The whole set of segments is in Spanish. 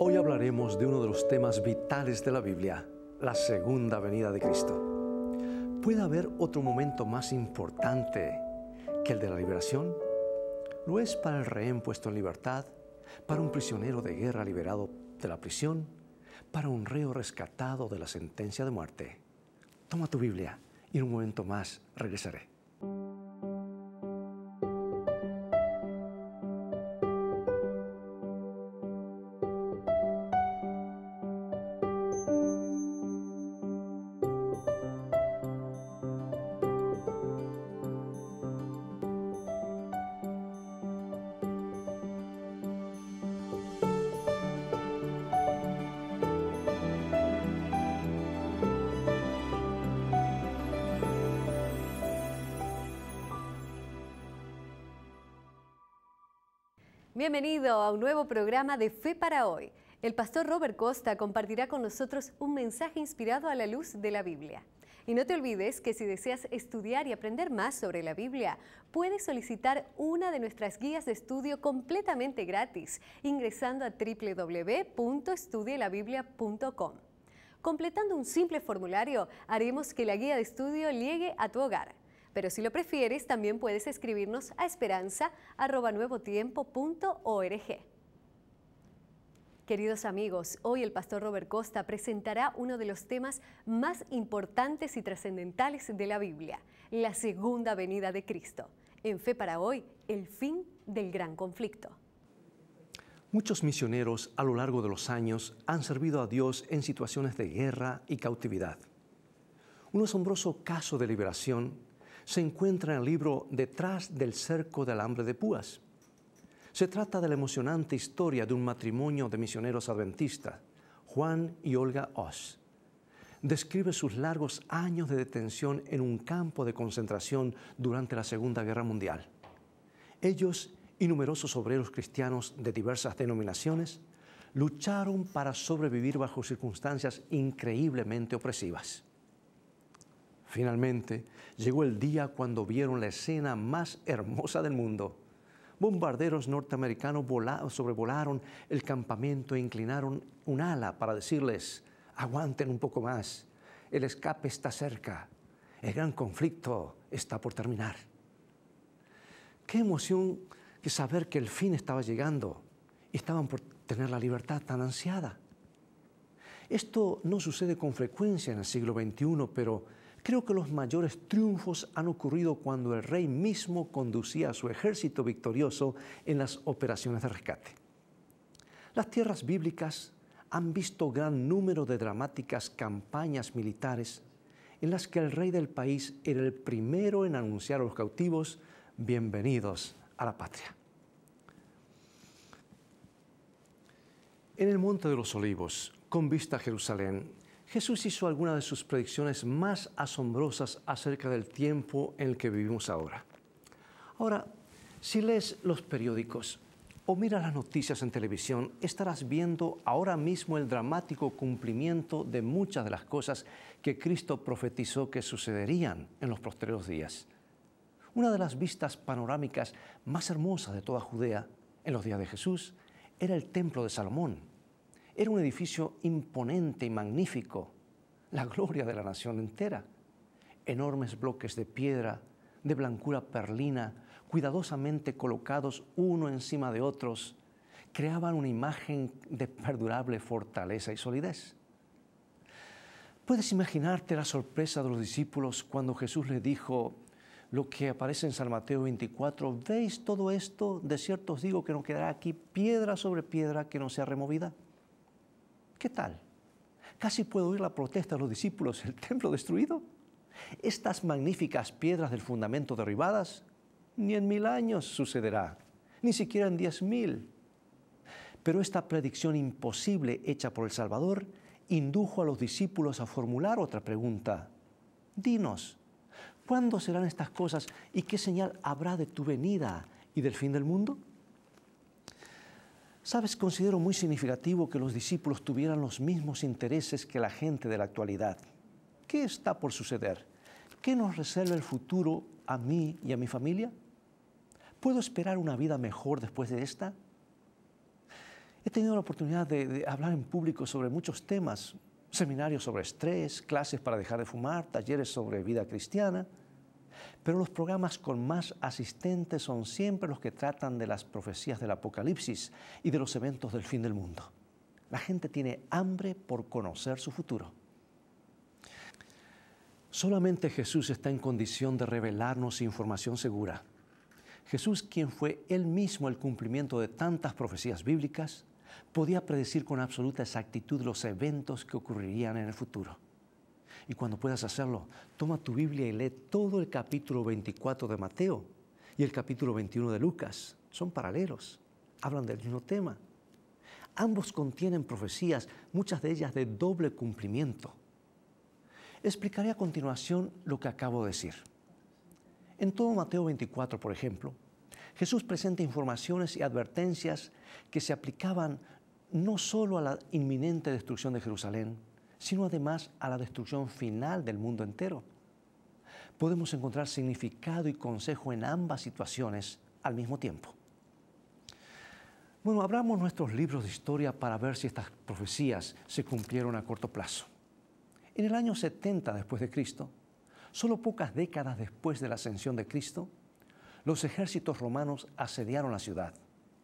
Hoy hablaremos de uno de los temas vitales de la Biblia, la segunda venida de Cristo. ¿Puede haber otro momento más importante que el de la liberación? Lo es para el rehén puesto en libertad, para un prisionero de guerra liberado de la prisión, para un reo rescatado de la sentencia de muerte. Toma tu Biblia y en un momento más regresaré. Bienvenido a un nuevo programa de Fe para Hoy. El pastor Robert Costa compartirá con nosotros un mensaje inspirado a la luz de la Biblia. Y no te olvides que si deseas estudiar y aprender más sobre la Biblia, puedes solicitar una de nuestras guías de estudio completamente gratis ingresando a www.estudielabiblia.com. Completando un simple formulario, haremos que la guía de estudio llegue a tu hogar. Pero si lo prefieres, también puedes escribirnos a esperanza.nuevotiempo.org. Queridos amigos, hoy el pastor Robert Costa presentará uno de los temas más importantes y trascendentales de la Biblia, la segunda venida de Cristo. En Fe para hoy, el fin del gran conflicto. Muchos misioneros a lo largo de los años han servido a Dios en situaciones de guerra y cautividad. Un asombroso caso de liberación se encuentra en el libro Detrás del cerco del hambre de púas. Se trata de la emocionante historia de un matrimonio de misioneros adventistas, Juan y Olga Oz. Describe sus largos años de detención en un campo de concentración durante la Segunda Guerra Mundial. Ellos y numerosos obreros cristianos de diversas denominaciones lucharon para sobrevivir bajo circunstancias increíblemente opresivas. Finalmente, llegó el día cuando vieron la escena más hermosa del mundo. Bombarderos norteamericanos sobrevolaron el campamento e inclinaron un ala para decirles, aguanten un poco más, el escape está cerca, el gran conflicto está por terminar. Qué emoción que saber que el fin estaba llegando y estaban por tener la libertad tan ansiada. Esto no sucede con frecuencia en el siglo XXI, pero Creo que los mayores triunfos han ocurrido cuando el rey mismo conducía a su ejército victorioso en las operaciones de rescate. Las tierras bíblicas han visto gran número de dramáticas campañas militares en las que el rey del país era el primero en anunciar a los cautivos bienvenidos a la patria. En el Monte de los Olivos, con vista a Jerusalén, Jesús hizo algunas de sus predicciones más asombrosas acerca del tiempo en el que vivimos ahora. Ahora, si lees los periódicos o miras las noticias en televisión, estarás viendo ahora mismo el dramático cumplimiento de muchas de las cosas que Cristo profetizó que sucederían en los posteriores días. Una de las vistas panorámicas más hermosas de toda Judea en los días de Jesús era el templo de Salomón era un edificio imponente y magnífico, la gloria de la nación entera. Enormes bloques de piedra, de blancura perlina, cuidadosamente colocados uno encima de otros, creaban una imagen de perdurable fortaleza y solidez. Puedes imaginarte la sorpresa de los discípulos cuando Jesús les dijo lo que aparece en San Mateo 24, ¿veis todo esto? De cierto os digo que no quedará aquí piedra sobre piedra que no sea removida. ¿Qué tal? Casi puedo oír la protesta de los discípulos, el templo destruido. Estas magníficas piedras del fundamento derribadas, ni en mil años sucederá, ni siquiera en diez mil. Pero esta predicción imposible hecha por el Salvador indujo a los discípulos a formular otra pregunta. Dinos, ¿cuándo serán estas cosas y qué señal habrá de tu venida y del fin del mundo? Sabes, considero muy significativo que los discípulos tuvieran los mismos intereses que la gente de la actualidad. ¿Qué está por suceder? ¿Qué nos reserva el futuro a mí y a mi familia? ¿Puedo esperar una vida mejor después de esta? He tenido la oportunidad de, de hablar en público sobre muchos temas, seminarios sobre estrés, clases para dejar de fumar, talleres sobre vida cristiana. Pero los programas con más asistentes son siempre los que tratan de las profecías del Apocalipsis y de los eventos del fin del mundo. La gente tiene hambre por conocer su futuro. Solamente Jesús está en condición de revelarnos información segura. Jesús, quien fue él mismo el cumplimiento de tantas profecías bíblicas, podía predecir con absoluta exactitud los eventos que ocurrirían en el futuro. Y cuando puedas hacerlo, toma tu Biblia y lee todo el capítulo 24 de Mateo y el capítulo 21 de Lucas. Son paralelos, hablan del mismo tema. Ambos contienen profecías, muchas de ellas de doble cumplimiento. Explicaré a continuación lo que acabo de decir. En todo Mateo 24, por ejemplo, Jesús presenta informaciones y advertencias que se aplicaban no solo a la inminente destrucción de Jerusalén, sino además a la destrucción final del mundo entero. Podemos encontrar significado y consejo en ambas situaciones al mismo tiempo. Bueno, abramos nuestros libros de historia para ver si estas profecías se cumplieron a corto plazo. En el año 70 después de Cristo, solo pocas décadas después de la ascensión de Cristo, los ejércitos romanos asediaron la ciudad,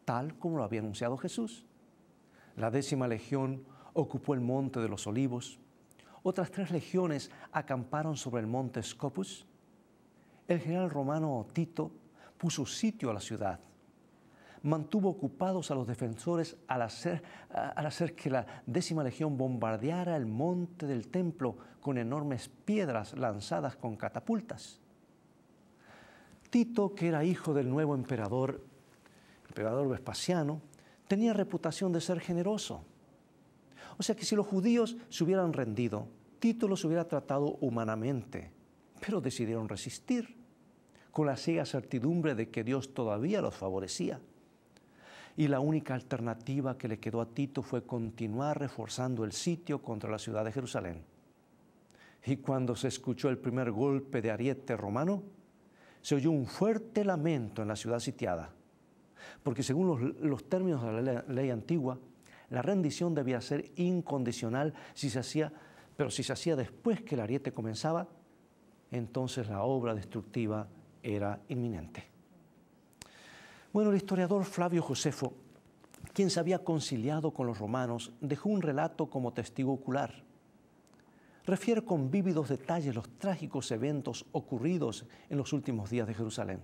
tal como lo había anunciado Jesús. La décima legión ocupó el monte de los olivos, otras tres legiones acamparon sobre el monte Scopus, el general romano Tito puso sitio a la ciudad, mantuvo ocupados a los defensores al hacer, al hacer que la décima legión bombardeara el monte del templo con enormes piedras lanzadas con catapultas. Tito, que era hijo del nuevo emperador, emperador Vespasiano, tenía reputación de ser generoso o sea que si los judíos se hubieran rendido, Tito los hubiera tratado humanamente, pero decidieron resistir, con la ciega certidumbre de que Dios todavía los favorecía. Y la única alternativa que le quedó a Tito fue continuar reforzando el sitio contra la ciudad de Jerusalén. Y cuando se escuchó el primer golpe de ariete romano, se oyó un fuerte lamento en la ciudad sitiada, porque según los, términos de la ley antigua, la rendición debía ser incondicional si se hacía, pero si se hacía después que el ariete comenzaba, entonces la obra destructiva era inminente. Bueno, el historiador Flavio Josefo, quien se había conciliado con los romanos, dejó un relato como testigo ocular. Refiere con vívidos detalles los trágicos eventos ocurridos en los últimos días de Jerusalén.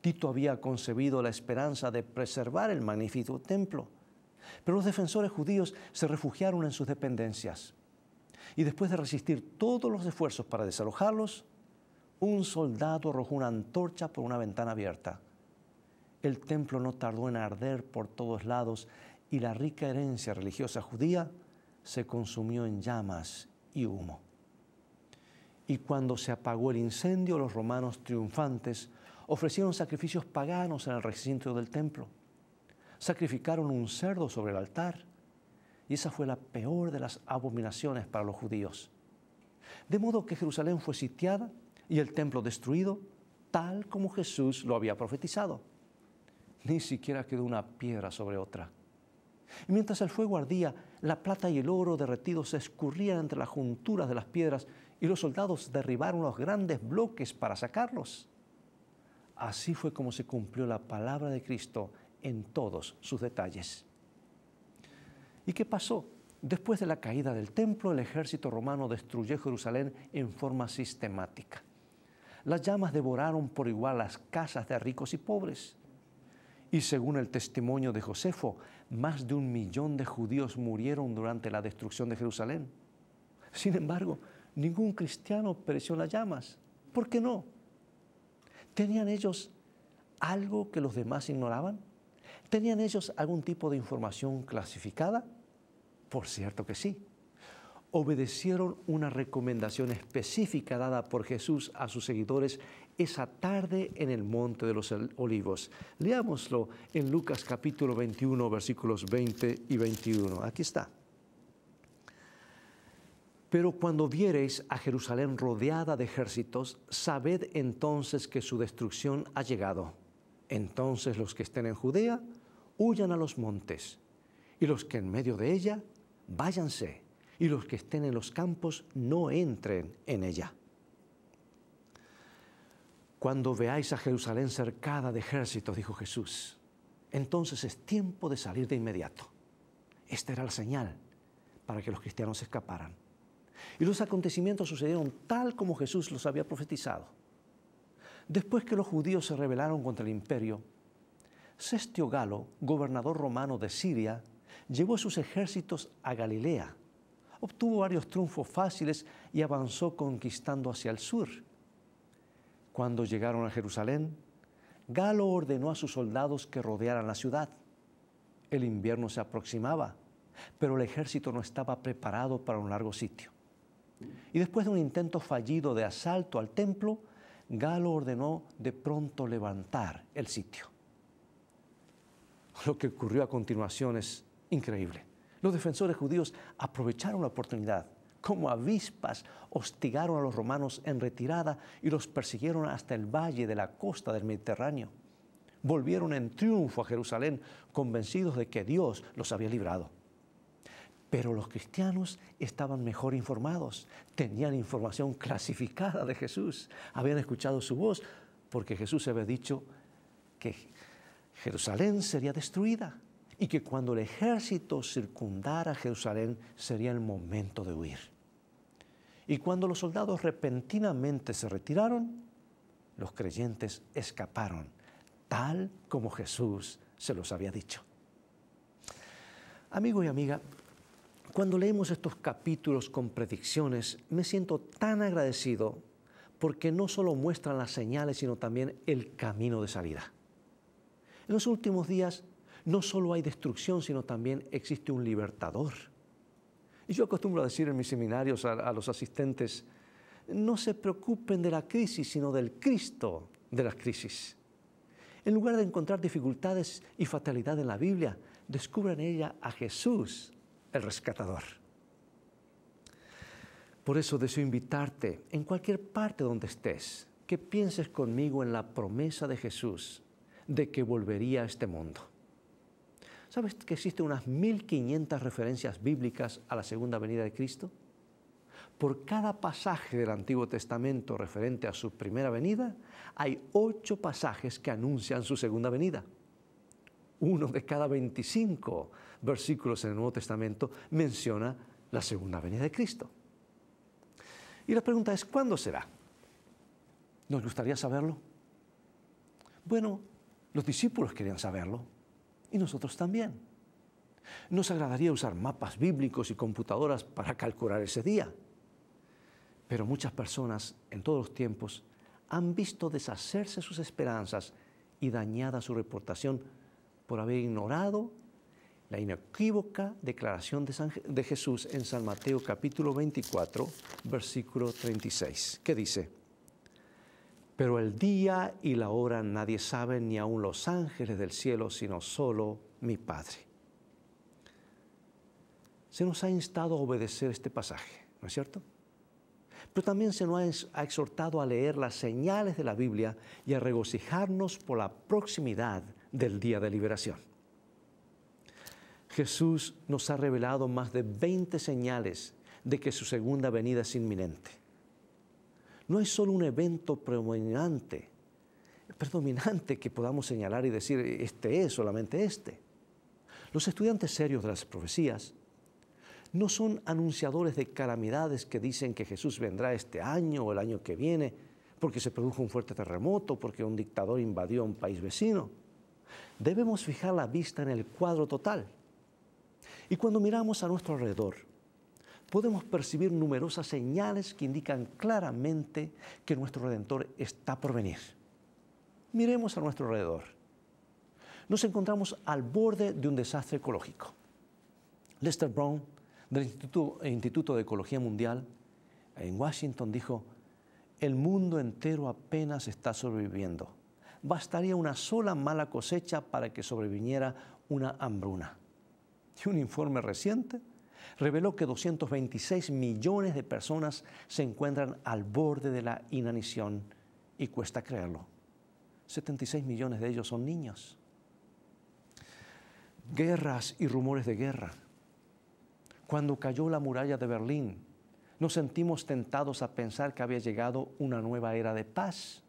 Tito había concebido la esperanza de preservar el magnífico templo, pero los defensores judíos se refugiaron en sus dependencias. Y después de resistir todos los esfuerzos para desalojarlos, un soldado arrojó una antorcha por una ventana abierta. El templo no tardó en arder por todos lados y la rica herencia religiosa judía se consumió en llamas y humo. Y cuando se apagó el incendio, los romanos triunfantes ofrecieron sacrificios paganos en el recinto del templo sacrificaron un cerdo sobre el altar. Y esa fue la peor de las abominaciones para los judíos. De modo que Jerusalén fue sitiada y el templo destruido, tal como Jesús lo había profetizado. Ni siquiera quedó una piedra sobre otra. mientras el fuego ardía, la plata y el oro derretidos se escurrían entre las junturas de las piedras y los soldados derribaron los grandes bloques para sacarlos. Así fue como se cumplió la palabra de Cristo en todos sus detalles. ¿Y qué pasó? Después de la caída del templo, el ejército romano destruyó Jerusalén en forma sistemática. Las llamas devoraron por igual las casas de ricos y pobres. Y según el testimonio de Josefo, más de un millón de judíos murieron durante la destrucción de Jerusalén. Sin embargo, ningún cristiano pereció en las llamas. ¿Por qué no? ¿Tenían ellos algo que los demás ignoraban? ¿Tenían ellos algún tipo de información clasificada? Por cierto que sí. Obedecieron una recomendación específica dada por Jesús a sus seguidores esa tarde en el Monte de los Olivos. Leámoslo en Lucas capítulo 21, versículos 20 y 21. Aquí está. Pero cuando viereis a Jerusalén rodeada de ejércitos, sabed entonces que su destrucción ha llegado entonces los que estén en Judea, huyan a los montes, y los que en medio de ella, váyanse, y los que estén en los campos, no entren en ella. Cuando veáis a Jerusalén cercada de ejércitos, dijo Jesús, entonces es tiempo de salir de inmediato. Esta era la señal para que los cristianos escaparan. Y los acontecimientos sucedieron tal como Jesús los había profetizado. Después que los judíos se rebelaron contra el imperio, Cestio Galo, gobernador romano de Siria, llevó sus ejércitos a Galilea, obtuvo varios triunfos fáciles y avanzó conquistando hacia el sur. Cuando llegaron a Jerusalén, Galo ordenó a sus soldados que rodearan la ciudad. El invierno se aproximaba, pero el ejército no estaba preparado para un largo sitio. Y después de un intento fallido de asalto al templo, Galo ordenó de pronto levantar el sitio. Lo que ocurrió a continuación es increíble. Los defensores judíos aprovecharon la oportunidad. Como avispas, hostigaron a los romanos en retirada y los persiguieron hasta el valle de la costa del Mediterráneo. Volvieron en triunfo a Jerusalén, convencidos de que Dios los había librado. Pero los cristianos estaban mejor informados, tenían información clasificada de Jesús, habían escuchado su voz, porque Jesús había dicho que Jerusalén sería destruida y que cuando el ejército circundara Jerusalén sería el momento de huir. Y cuando los soldados repentinamente se retiraron, los creyentes escaparon, tal como Jesús se los había dicho. Amigo y amiga, cuando leemos estos capítulos con predicciones, me siento tan agradecido porque no solo muestran las señales, sino también el camino de salida. En los últimos días no solo hay destrucción, sino también existe un libertador. Y yo acostumbro a decir en mis seminarios a, los asistentes, no se preocupen de la crisis, sino del Cristo de las crisis. En lugar de encontrar dificultades y fatalidad en la Biblia, descubran ella a Jesús, el rescatador. Por eso deseo invitarte, en cualquier parte donde estés, que pienses conmigo en la promesa de Jesús de que volvería a este mundo. ¿Sabes que existen unas 1500 referencias bíblicas a la segunda venida de Cristo? Por cada pasaje del Antiguo Testamento referente a su primera venida, hay ocho pasajes que anuncian su segunda venida. Uno de cada 25 versículos en el Nuevo Testamento menciona la segunda venida de Cristo. Y la pregunta es, ¿cuándo será? ¿Nos gustaría saberlo? Bueno, los discípulos querían saberlo y nosotros también. Nos agradaría usar mapas bíblicos y computadoras para calcular ese día, pero muchas personas en todos los tiempos han visto deshacerse sus esperanzas y dañada su reputación por haber ignorado la inequívoca declaración de, de, Jesús en San Mateo capítulo 24, versículo 36, que dice, Pero el día y la hora nadie sabe, ni aun los ángeles del cielo, sino solo mi Padre. Se nos ha instado a obedecer este pasaje, ¿no es cierto? Pero también se nos ha exhortado a leer las señales de la Biblia y a regocijarnos por la proximidad del día de liberación. Jesús nos ha revelado más de 20 señales de que su segunda venida es inminente. No es solo un evento predominante, predominante que podamos señalar y decir, este es, solamente este. Los estudiantes serios de las profecías no son anunciadores de calamidades que dicen que Jesús vendrá este año o el año que viene, porque se produjo un fuerte terremoto, porque un dictador invadió un país vecino. Debemos fijar la vista en el cuadro total y cuando miramos a nuestro alrededor, podemos percibir numerosas señales que indican claramente que nuestro Redentor está por venir. Miremos a nuestro alrededor. Nos encontramos al borde de un desastre ecológico. Lester Brown, del Instituto, de Ecología Mundial, en Washington dijo, el mundo entero apenas está sobreviviendo. Bastaría una sola mala cosecha para que sobreviniera una hambruna y un informe reciente reveló que 226 millones de personas se encuentran al borde de la inanición y cuesta creerlo. 76 millones de ellos son niños. Guerras y rumores de guerra. Cuando cayó la muralla de Berlín, nos sentimos tentados a pensar que había llegado una nueva era de paz.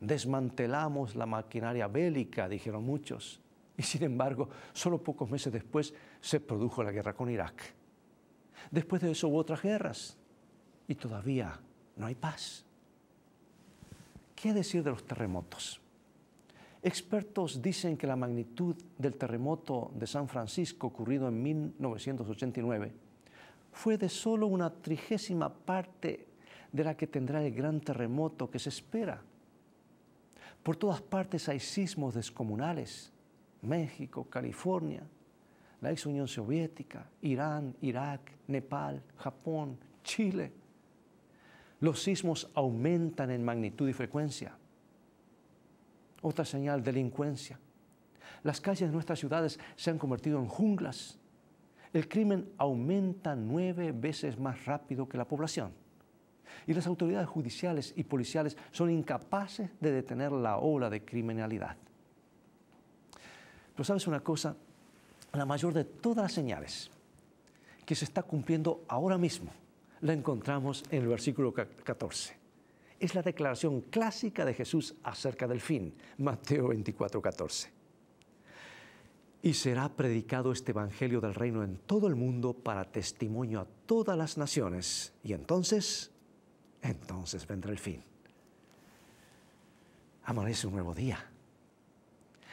Desmantelamos la maquinaria bélica, dijeron muchos. Y sin embargo, solo pocos meses después se produjo la guerra con Irak. Después de eso hubo otras guerras y todavía no hay paz. ¿Qué decir de los terremotos? Expertos dicen que la magnitud del terremoto de San Francisco ocurrido en 1989 fue de solo una trigésima parte de la que tendrá el gran terremoto que se espera. Por todas partes hay sismos descomunales México, California, la ex Unión Soviética, Irán, Irak, Nepal, Japón, Chile. Los sismos aumentan en magnitud y frecuencia. Otra señal, delincuencia. Las calles de nuestras ciudades se han convertido en junglas. El crimen aumenta nueve veces más rápido que la población. Y las autoridades judiciales y policiales son incapaces de detener la ola de criminalidad. Pero sabes una cosa, la mayor de todas las señales que se está cumpliendo ahora mismo la encontramos en el versículo 14. Es la declaración clásica de Jesús acerca del fin, Mateo 24, 14. Y será predicado este Evangelio del Reino en todo el mundo para testimonio a todas las naciones. Y entonces, entonces vendrá el fin. Amanece un nuevo día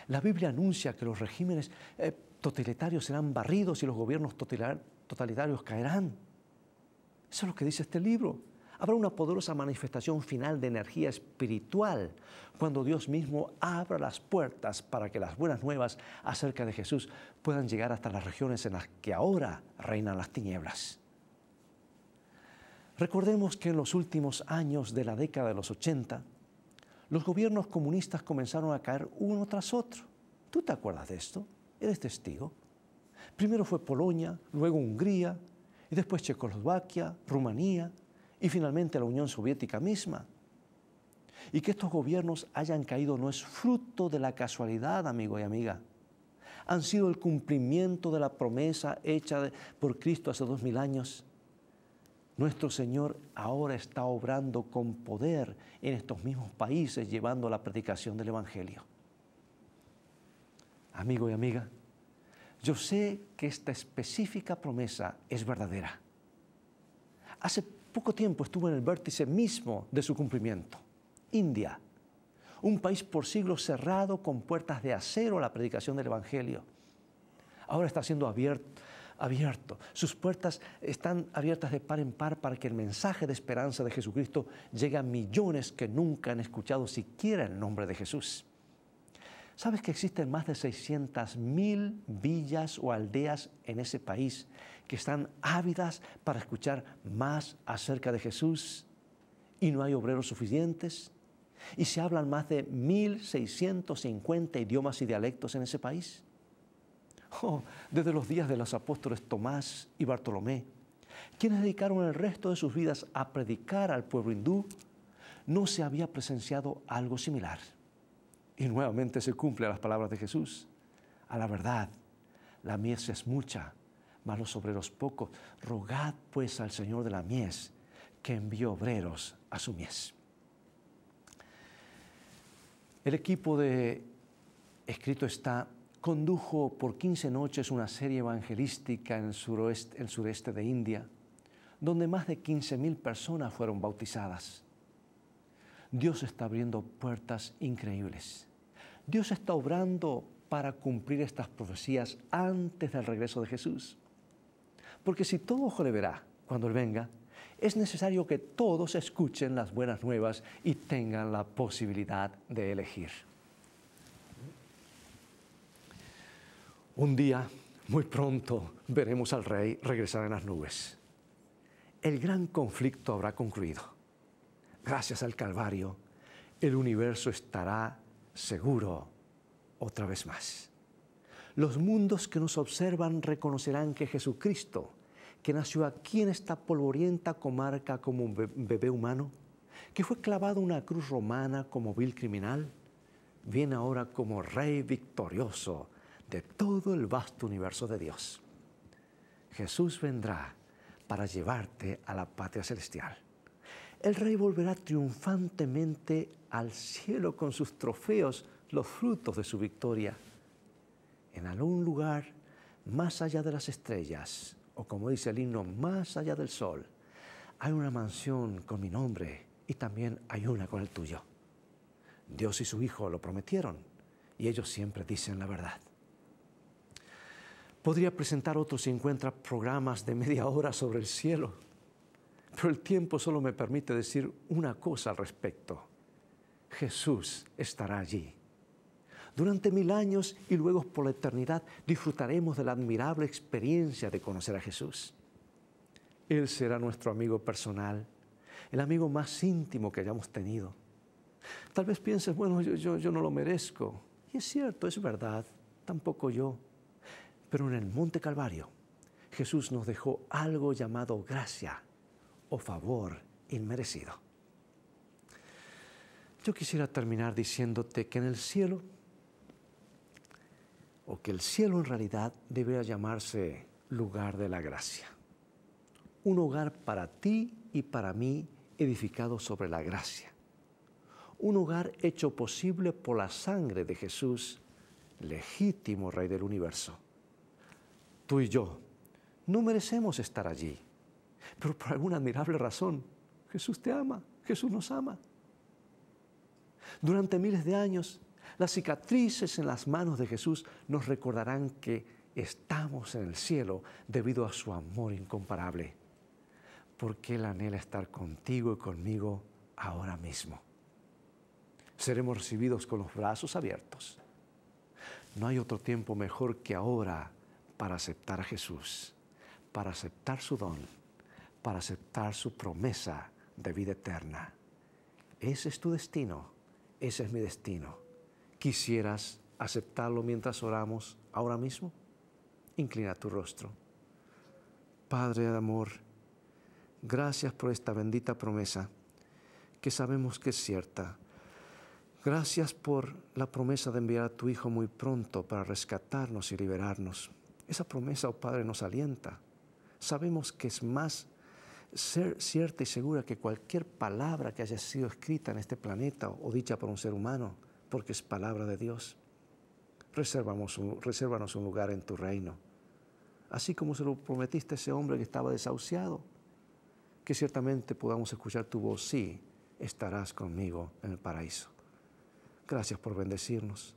la Biblia anuncia que los regímenes eh, totalitarios serán barridos y los gobiernos totalitarios caerán. Eso es lo que dice este libro. Habrá una poderosa manifestación final de energía espiritual cuando Dios mismo abra las puertas para que las buenas nuevas acerca de Jesús puedan llegar hasta las regiones en las que ahora reinan las tinieblas. Recordemos que en los últimos años de la década de los 80, los gobiernos comunistas comenzaron a caer uno tras otro. ¿Tú te acuerdas de esto? Eres testigo. Primero fue Polonia, luego Hungría, y después Checoslovaquia, Rumanía, y finalmente la Unión Soviética misma. Y que estos gobiernos hayan caído no es fruto de la casualidad, amigo y amiga. Han sido el cumplimiento de la promesa hecha por Cristo hace dos mil años. Nuestro Señor ahora está obrando con poder en estos mismos países, llevando la predicación del Evangelio amigo y amiga, yo sé que esta específica promesa es verdadera. Hace poco tiempo estuvo en el vértice mismo de su cumplimiento, India, un país por siglos cerrado con puertas de acero a la predicación del Evangelio. Ahora está siendo abierto, abierto. Sus puertas están abiertas de par en par para que el mensaje de esperanza de Jesucristo llegue a millones que nunca han escuchado siquiera el nombre de Jesús. ¿Sabes que existen más de 600.000 villas o aldeas en ese país que están ávidas para escuchar más acerca de Jesús y no hay obreros suficientes? ¿Y se hablan más de 1.650 idiomas y dialectos en ese país? Oh, desde los días de los apóstoles Tomás y Bartolomé, quienes dedicaron el resto de sus vidas a predicar al pueblo hindú, no se había presenciado algo similar. Y nuevamente se cumple las palabras de Jesús. A la verdad, la mies es mucha, mas los obreros pocos. Rogad pues al Señor de la mies que envió obreros a su mies. El equipo de Escrito está condujo por 15 noches una serie evangelística en el, el sureste de India, donde más de 15.000 personas fueron bautizadas. Dios está abriendo puertas increíbles. Dios está obrando para cumplir estas profecías antes del regreso de Jesús. Porque si todo ojo le verá cuando Él venga, es necesario que todos escuchen las buenas nuevas y tengan la posibilidad de elegir. Un día, muy pronto, veremos al rey regresar en las nubes. El gran conflicto habrá concluido. Gracias al Calvario, el universo estará seguro otra vez más. Los mundos que nos observan reconocerán que Jesucristo, que nació aquí en esta polvorienta comarca como un bebé humano, que fue clavado una cruz romana como vil criminal, viene ahora como rey victorioso de todo el vasto universo de Dios. Jesús vendrá para llevarte a la patria celestial el rey volverá triunfantemente al cielo con sus trofeos, los frutos de su victoria. En algún lugar, más allá de las estrellas, o como dice el himno, más allá del sol, hay una mansión con mi nombre y también hay una con el tuyo. Dios y su Hijo lo prometieron y ellos siempre dicen la verdad. Podría presentar otros 50 programas de media hora sobre el cielo pero el tiempo solo me permite decir una cosa al respecto. Jesús estará allí. Durante mil años y luego por la eternidad disfrutaremos de la admirable experiencia de conocer a Jesús. Él será nuestro amigo personal, el amigo más íntimo que hayamos tenido. Tal vez pienses, bueno, yo, no lo merezco. Y es cierto, es verdad, tampoco yo. Pero en el Monte Calvario Jesús nos dejó algo llamado gracia o favor inmerecido. Yo quisiera terminar diciéndote que en el cielo, o que el cielo en realidad debería llamarse lugar de la gracia, un hogar para ti y para mí edificado sobre la gracia, un hogar hecho posible por la sangre de Jesús, legítimo Rey del universo. Tú y yo no merecemos estar allí pero por alguna admirable razón, Jesús te ama, Jesús nos ama. Durante miles de años, las cicatrices en las manos de Jesús nos recordarán que estamos en el cielo debido a su amor incomparable, porque Él anhela estar contigo y conmigo ahora mismo. Seremos recibidos con los brazos abiertos. No hay otro tiempo mejor que ahora para aceptar a Jesús, para aceptar su don para aceptar su promesa de vida eterna. Ese es tu destino, ese es mi destino. ¿Quisieras aceptarlo mientras oramos ahora mismo? Inclina tu rostro. Padre de amor, gracias por esta bendita promesa que sabemos que es cierta. Gracias por la promesa de enviar a tu Hijo muy pronto para rescatarnos y liberarnos. Esa promesa, oh Padre, nos alienta. Sabemos que es más ser cierta y segura que cualquier palabra que haya sido escrita en este planeta o dicha por un ser humano, porque es palabra de Dios, reservamos un, un lugar en tu reino. Así como se lo prometiste a ese hombre que estaba desahuciado, que ciertamente podamos escuchar tu voz, sí, estarás conmigo en el paraíso. Gracias por bendecirnos.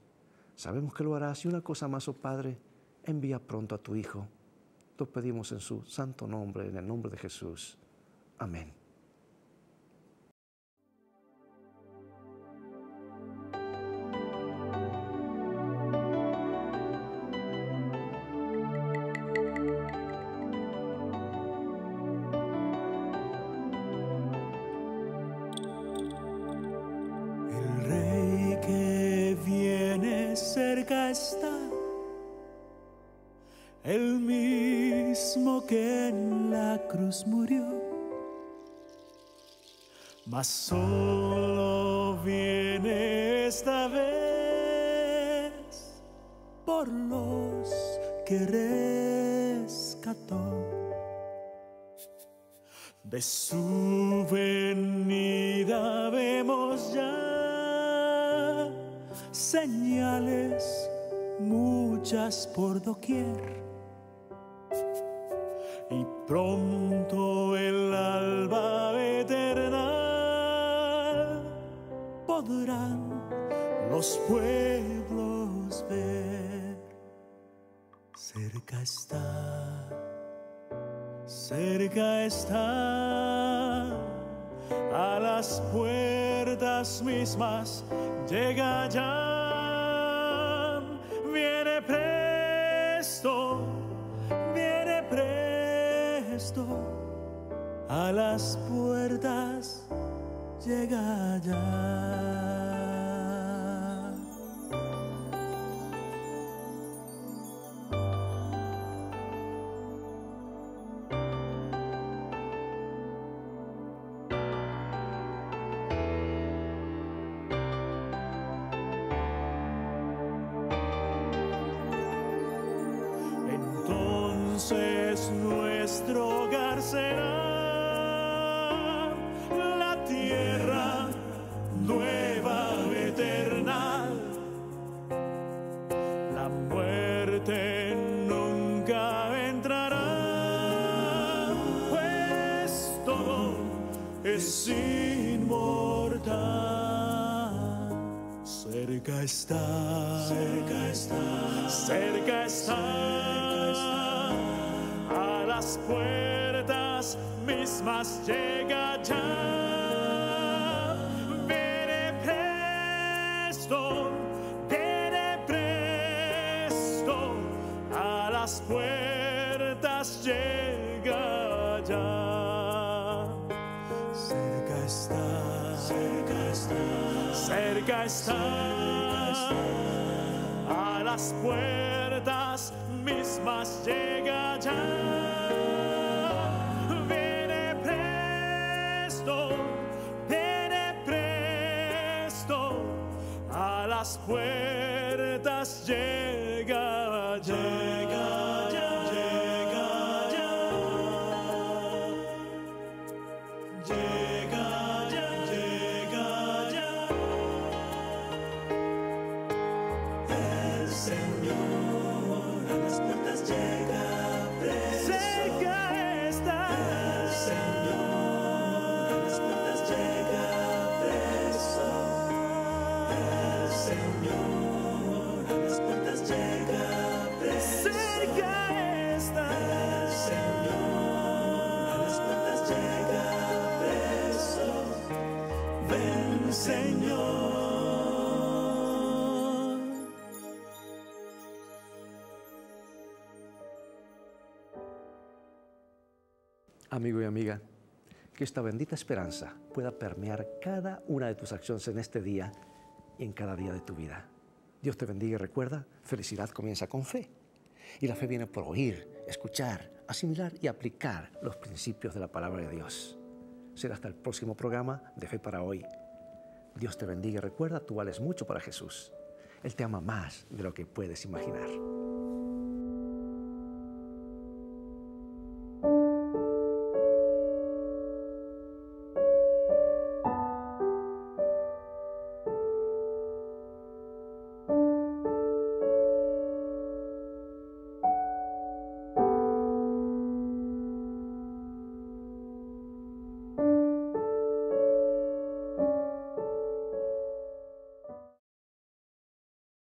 Sabemos que lo harás y una cosa más, oh Padre, envía pronto a tu Hijo. Lo pedimos en su santo nombre, en el nombre de Jesús. Amén. mas solo viene esta vez por los que rescató de su venida vemos ya señales muchas por doquier y pronto los pueblos ver. Cerca está, cerca está, a las puertas mismas llega ya, viene presto, viene presto, a las puertas llega ya. es inmortal. Cerca está, cerca está, cerca está, a las puertas mismas llega ya. Viene presto, viene presto, a las puertas llega ya. cerca a las puertas mismas llega ya. Viene presto, viene presto, a las puertas llega ya. amigo y amiga, que esta bendita esperanza pueda permear cada una de tus acciones en este día y en cada día de tu vida. Dios te bendiga y recuerda, felicidad comienza con fe. Y la fe viene por oír, escuchar, asimilar y aplicar los principios de la palabra de Dios. Será hasta el próximo programa de Fe para hoy. Dios te bendiga y recuerda, tú vales mucho para Jesús. Él te ama más de lo que puedes imaginar.